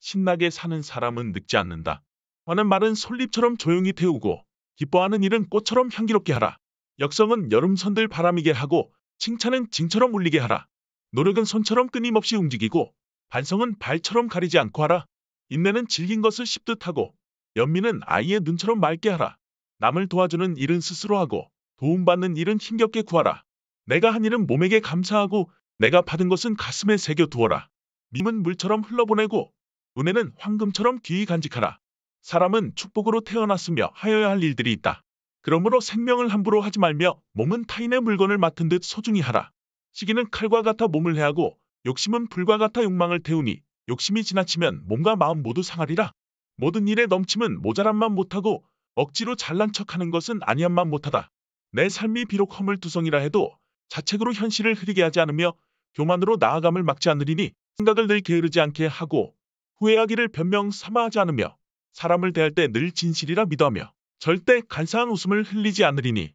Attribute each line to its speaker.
Speaker 1: 신나게 사는 사람은 늙지 않는다. 화는 말은 솔잎처럼 조용히 태우고 기뻐하는 일은 꽃처럼 향기롭게 하라. 역성은 여름선들 바람이게 하고 칭찬은 징처럼 울리게 하라. 노력은 손처럼 끊임없이 움직이고 반성은 발처럼 가리지 않고 하라. 인내는 질긴 것을 씹듯하고 연민은 아이의 눈처럼 맑게 하라. 남을 도와주는 일은 스스로 하고 도움받는 일은 힘겹게 구하라. 내가 한 일은 몸에게 감사하고 내가 받은 것은 가슴에 새겨 두어라. 밈은 물처럼 흘러보내고 은혜는 황금처럼 귀히 간직하라. 사람은 축복으로 태어났으며 하여야 할 일들이 있다. 그러므로 생명을 함부로 하지 말며 몸은 타인의 물건을 맡은 듯 소중히 하라. 시기는 칼과 같아 몸을 해하고 욕심은 불과 같아 욕망을 태우니 욕심이 지나치면 몸과 마음 모두 상하리라. 모든 일에 넘침은 모자란만 못하고 억지로 잘난 척하는 것은 아니함만 못하다. 내 삶이 비록 허물두성이라 해도 자책으로 현실을 흐리게 하지 않으며 교만으로 나아감을 막지 않으리니 생각을 늘 게으르지 않게 하고 후회하기를 변명 삼아 하지 않으며 사람을 대할 때 늘 진실이라 믿어하며 절대 간사한 웃음을 흘리지 않으리니